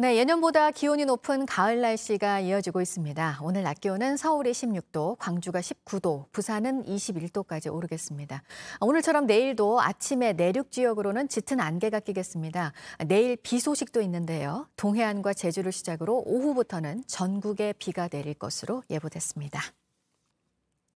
네, 예년보다 기온이 높은 가을 날씨가 이어지고 있습니다. 오늘 낮 기온은 서울이 16도, 광주가 19도, 부산은 21도까지 오르겠습니다. 오늘처럼 내일도 아침에 내륙 지역으로는 짙은 안개가 끼겠습니다. 내일 비 소식도 있는데요. 동해안과 제주를 시작으로 오후부터는 전국에 비가 내릴 것으로 예보됐습니다.